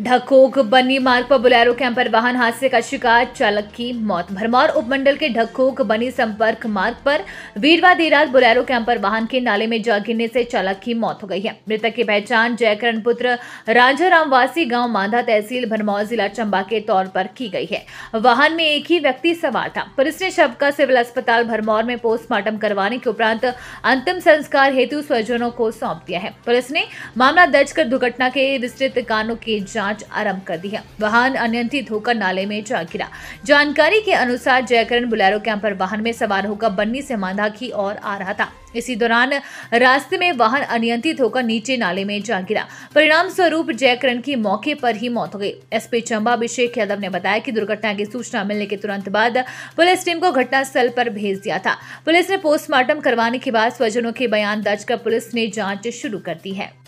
ढकोक बनी मार्ग पर बुलेरो कैंपर वाहन हादसे का शिकार चालक की मौत भरमौर उपमंडल के ढकोक बनी संपर्क मार्ग पर वीरवार देर रात बुलेरो कैंपर वाहन के नाले में जा गिरने से चालक की मौत हो गई है मृतक की पहचान जयकरण पुत्र राजा रामवासी गांव मांधा तहसील भरमौर जिला चंबा के तौर पर की गई है वाहन में एक ही व्यक्ति सवार था पुलिस ने शव का सिविल अस्पताल भरमौर में पोस्टमार्टम करवाने के उपरांत अंतिम संस्कार हेतु स्वजनों को सौंप दिया है पुलिस ने मामला दर्ज कर दुर्घटना के विस्तृत कानों की जांच जांच आरंभ कर दी है वाहन अनियंत्रित होकर नाले में जा गिरा जानकारी के अनुसार जयकरण बुलेरो कैंपर वाहन में सवार होकर बन्नी से मांधा की ओर आ रहा था इसी दौरान रास्ते में वाहन अनियंत्रित होकर नीचे नाले में जा गिरा परिणाम स्वरूप जयकरण की मौके पर ही मौत हो गई एसपी चंबा अभिषेक यादव ने बताया कि दुर्घटना की सूचना मिलने के तुरंत बाद पुलिस टीम को घटनास्थल पर भेज दिया था पुलिस ने पोस्टमार्टम करवाने के बाद स्वजनों के बयान दर्ज कर पुलिस ने जांच शुरू कर दी है